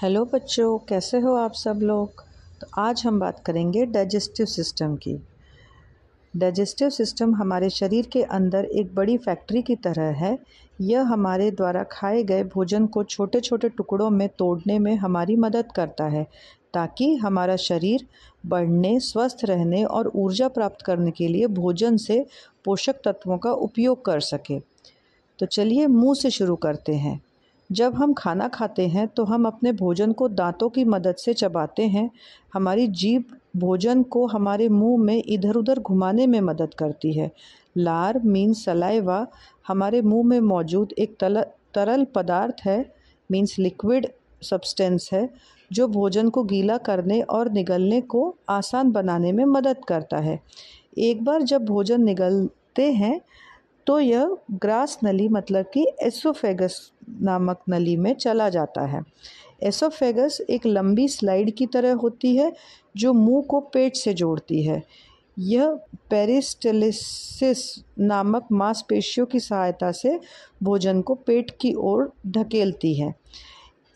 hello बच्चों कैसे हो आप सब लोग तो आज हम बात करेंगे डाइजेस्टिव सिस्टम की डाइजेस्टिव सिस्टम हमारे शरीर के अंदर एक बड़ी फैक्ट्री की तरह है यह हमारे द्वारा खाए गए भोजन को छोटे छोटे टुकड़ों में तोड़ने में हमारी मदद करता है ताकि हमारा शरीर बढ़ने स्वस्थ रहने और ऊर्जा प्राप्त करने के लिए भोजन से पोषक तत्वों का उपयोग कर सके तो चलिए मुंह से शुरू करते हैं जब हम खाना खाते हैं तो हम अपने भोजन को दांतों की मदद से चबाते हैं हमारी जीभ भोजन को हमारे मुंह में इधर उधर घुमाने में मदद करती है लार मीन सलाइवा हमारे मुंह में मौजूद एक तल, तरल पदार्थ है मीन्स लिक्विड सब्सटेंस है जो भोजन को गीला करने और निगलने को आसान बनाने में मदद करता है एक बार जब भोजन निगलते हैं तो यह ग्रास नली मतलब कि एसोफेगस नामक नली में चला जाता है एसोफेगस एक लंबी स्लाइड की तरह होती है जो मुंह को पेट से जोड़ती है यह पेरिस्टलिसिस नामक मांसपेशियों की सहायता से भोजन को पेट की ओर ढकेलती है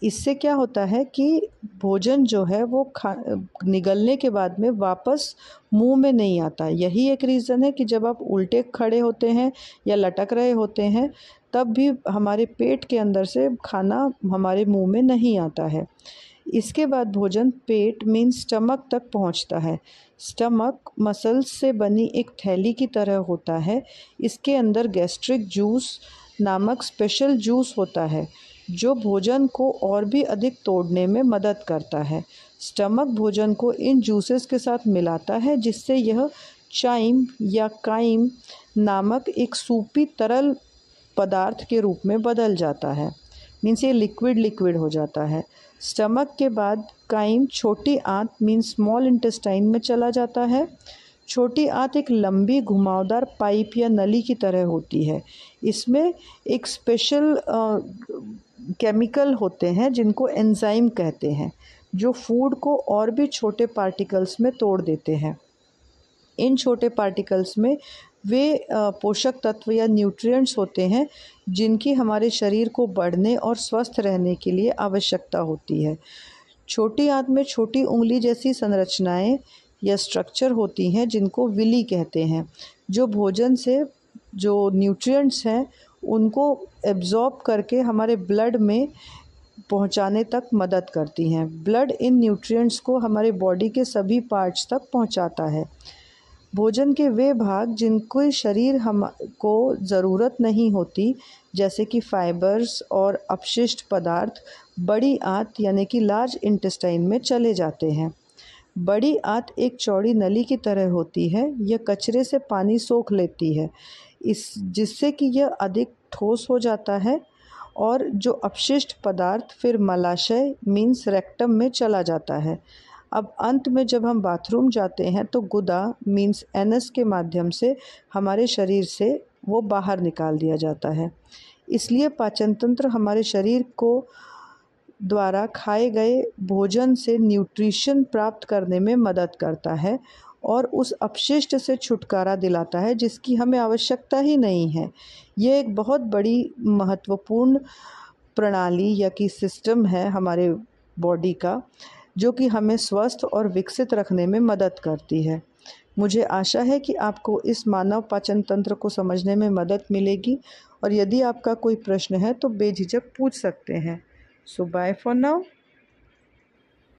इससे क्या होता है कि भोजन जो है वो खा निगलने के बाद में वापस मुंह में नहीं आता यही एक रीज़न है कि जब आप उल्टे खड़े होते हैं या लटक रहे होते हैं तब भी हमारे पेट के अंदर से खाना हमारे मुंह में नहीं आता है इसके बाद भोजन पेट मीन स्टमक तक पहुंचता है स्टमक मसल्स से बनी एक थैली की तरह होता है इसके अंदर गैस्ट्रिक जूस नामक स्पेशल जूस होता है जो भोजन को और भी अधिक तोड़ने में मदद करता है स्टमक भोजन को इन जूसेस के साथ मिलाता है जिससे यह चाइम या काइम नामक एक सूपी तरल पदार्थ के रूप में बदल जाता है मीन्स ये लिक्विड लिक्विड हो जाता है स्टमक के बाद काइम छोटी आंत मीन्स स्मॉल इंटेस्टाइन में चला जाता है छोटी आंत एक लंबी घुमावदार पाइप या नली की तरह होती है इसमें एक स्पेशल केमिकल होते हैं जिनको एंजाइम कहते हैं जो फूड को और भी छोटे पार्टिकल्स में तोड़ देते हैं इन छोटे पार्टिकल्स में वे पोषक तत्व या न्यूट्रिएंट्स होते हैं जिनकी हमारे शरीर को बढ़ने और स्वस्थ रहने के लिए आवश्यकता होती है छोटी आंत में छोटी उंगली जैसी संरचनाएं या स्ट्रक्चर होती हैं जिनको विली कहते हैं जो भोजन से जो न्यूट्रिएंट्स हैं उनको एब्ज़ॉर्ब करके हमारे ब्लड में पहुंचाने तक मदद करती हैं ब्लड इन न्यूट्रिएंट्स को हमारे बॉडी के सभी पार्ट्स तक पहुंचाता है भोजन के वे भाग जिनको शरीर हम को ज़रूरत नहीं होती जैसे कि फाइबर्स और अपशिष्ट पदार्थ बड़ी आंत यानी कि लार्ज इंटेस्टाइन में चले जाते हैं बड़ी आंत एक चौड़ी नली की तरह होती है यह कचरे से पानी सोख लेती है इस जिससे कि यह अधिक ठोस हो जाता है और जो अपशिष्ट पदार्थ फिर मलाशय मीन्स रेक्टम में चला जाता है अब अंत में जब हम बाथरूम जाते हैं तो गुदा मीन्स एनस के माध्यम से हमारे शरीर से वो बाहर निकाल दिया जाता है इसलिए पाचन तंत्र हमारे शरीर को द्वारा खाए गए भोजन से न्यूट्रिशन प्राप्त करने में मदद करता है और उस अपशिष्ट से छुटकारा दिलाता है जिसकी हमें आवश्यकता ही नहीं है ये एक बहुत बड़ी महत्वपूर्ण प्रणाली या कि सिस्टम है हमारे बॉडी का जो कि हमें स्वस्थ और विकसित रखने में मदद करती है मुझे आशा है कि आपको इस मानव पाचन तंत्र को समझने में मदद मिलेगी और यदि आपका कोई प्रश्न है तो बेझिझक पूछ सकते हैं सो बाय फॉर नाउ